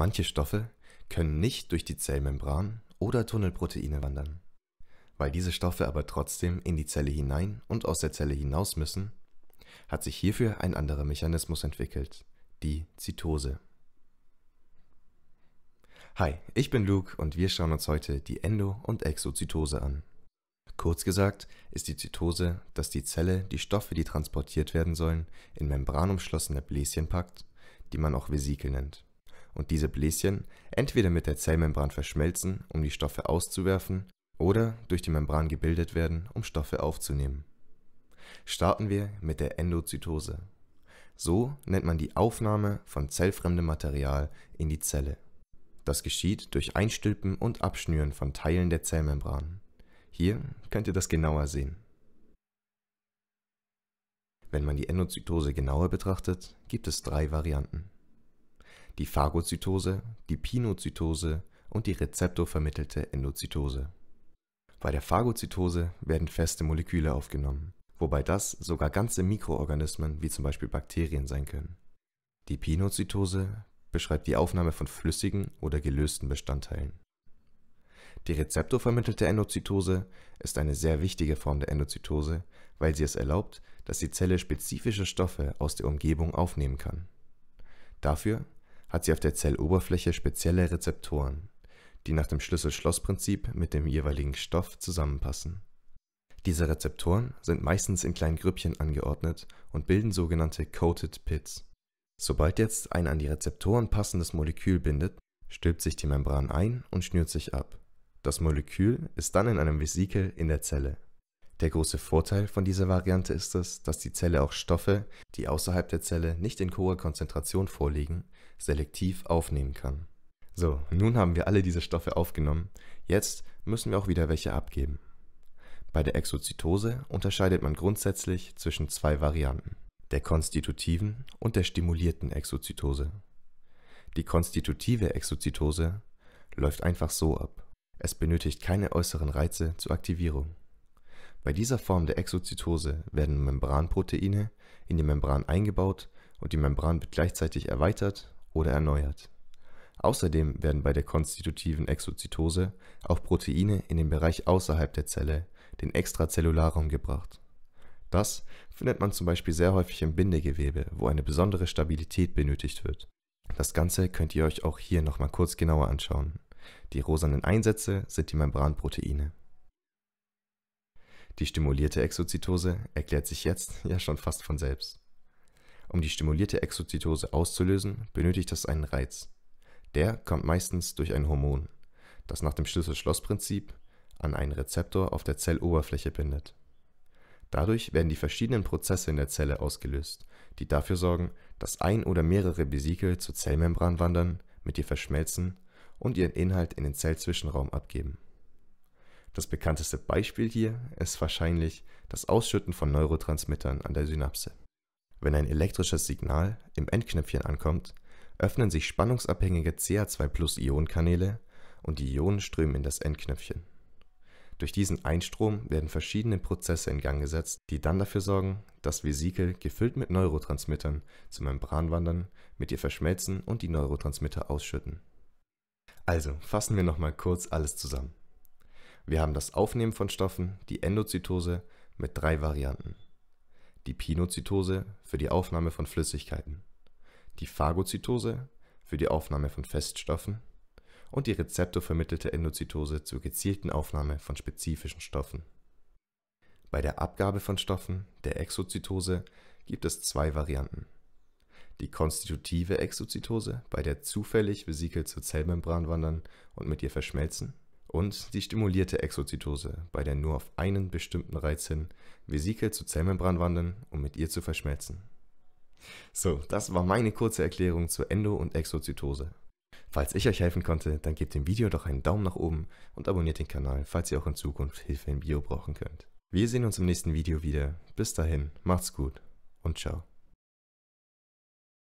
Manche Stoffe können nicht durch die Zellmembran oder Tunnelproteine wandern. Weil diese Stoffe aber trotzdem in die Zelle hinein und aus der Zelle hinaus müssen, hat sich hierfür ein anderer Mechanismus entwickelt, die Zytose. Hi, ich bin Luke und wir schauen uns heute die Endo- und Exozytose an. Kurz gesagt ist die Zytose, dass die Zelle die Stoffe, die transportiert werden sollen, in membranumschlossene Bläschen packt, die man auch Vesikel nennt und diese Bläschen entweder mit der Zellmembran verschmelzen, um die Stoffe auszuwerfen, oder durch die Membran gebildet werden, um Stoffe aufzunehmen. Starten wir mit der Endozytose. So nennt man die Aufnahme von zellfremdem Material in die Zelle. Das geschieht durch Einstülpen und Abschnüren von Teilen der Zellmembran. Hier könnt ihr das genauer sehen. Wenn man die Endozytose genauer betrachtet, gibt es drei Varianten die Phagozytose, die Pinozytose und die rezeptorvermittelte Endozytose. Bei der Phagozytose werden feste Moleküle aufgenommen, wobei das sogar ganze Mikroorganismen wie zum Beispiel Bakterien sein können. Die Pinozytose beschreibt die Aufnahme von flüssigen oder gelösten Bestandteilen. Die rezeptorvermittelte Endozytose ist eine sehr wichtige Form der Endozytose, weil sie es erlaubt, dass die Zelle spezifische Stoffe aus der Umgebung aufnehmen kann. Dafür hat sie auf der Zelloberfläche spezielle Rezeptoren, die nach dem Schlüssel-Schloss-Prinzip mit dem jeweiligen Stoff zusammenpassen. Diese Rezeptoren sind meistens in kleinen Grüppchen angeordnet und bilden sogenannte Coated Pits. Sobald jetzt ein an die Rezeptoren passendes Molekül bindet, stülpt sich die Membran ein und schnürt sich ab. Das Molekül ist dann in einem Vesikel in der Zelle. Der große Vorteil von dieser Variante ist es, dass die Zelle auch Stoffe, die außerhalb der Zelle nicht in hoher Konzentration vorliegen, selektiv aufnehmen kann. So, nun haben wir alle diese Stoffe aufgenommen. Jetzt müssen wir auch wieder welche abgeben. Bei der Exozytose unterscheidet man grundsätzlich zwischen zwei Varianten, der konstitutiven und der stimulierten Exozytose. Die konstitutive Exozytose läuft einfach so ab. Es benötigt keine äußeren Reize zur Aktivierung. Bei dieser Form der Exozytose werden Membranproteine in die Membran eingebaut und die Membran wird gleichzeitig erweitert oder erneuert. Außerdem werden bei der konstitutiven Exozytose auch Proteine in den Bereich außerhalb der Zelle, den Extrazellularraum, gebracht. Das findet man zum Beispiel sehr häufig im Bindegewebe, wo eine besondere Stabilität benötigt wird. Das Ganze könnt ihr euch auch hier nochmal kurz genauer anschauen. Die rosanen Einsätze sind die Membranproteine. Die stimulierte Exozytose erklärt sich jetzt ja schon fast von selbst. Um die stimulierte Exozytose auszulösen, benötigt es einen Reiz. Der kommt meistens durch ein Hormon, das nach dem Schlüssel-Schloss-Prinzip an einen Rezeptor auf der Zelloberfläche bindet. Dadurch werden die verschiedenen Prozesse in der Zelle ausgelöst, die dafür sorgen, dass ein oder mehrere Vesikel zur Zellmembran wandern, mit ihr verschmelzen und ihren Inhalt in den Zellzwischenraum abgeben. Das bekannteste Beispiel hier ist wahrscheinlich das Ausschütten von Neurotransmittern an der Synapse. Wenn ein elektrisches Signal im Endknöpfchen ankommt, öffnen sich spannungsabhängige Ca2+-Ionenkanäle und die Ionen strömen in das Endknöpfchen. Durch diesen Einstrom werden verschiedene Prozesse in Gang gesetzt, die dann dafür sorgen, dass Vesikel gefüllt mit Neurotransmittern zur Membran wandern, mit ihr verschmelzen und die Neurotransmitter ausschütten. Also fassen wir nochmal kurz alles zusammen. Wir haben das Aufnehmen von Stoffen, die Endozytose, mit drei Varianten die Pinozytose für die Aufnahme von Flüssigkeiten, die Phagozytose für die Aufnahme von Feststoffen und die rezeptorvermittelte Endozytose zur gezielten Aufnahme von spezifischen Stoffen. Bei der Abgabe von Stoffen, der Exozytose, gibt es zwei Varianten. Die konstitutive Exozytose, bei der zufällig Vesikel zur Zellmembran wandern und mit ihr verschmelzen – und die stimulierte Exozytose, bei der nur auf einen bestimmten Reiz hin Vesikel zur Zellmembran wandern, um mit ihr zu verschmelzen. So, das war meine kurze Erklärung zur Endo- und Exozytose. Falls ich euch helfen konnte, dann gebt dem Video doch einen Daumen nach oben und abonniert den Kanal, falls ihr auch in Zukunft Hilfe im Bio brauchen könnt. Wir sehen uns im nächsten Video wieder. Bis dahin, macht's gut und ciao.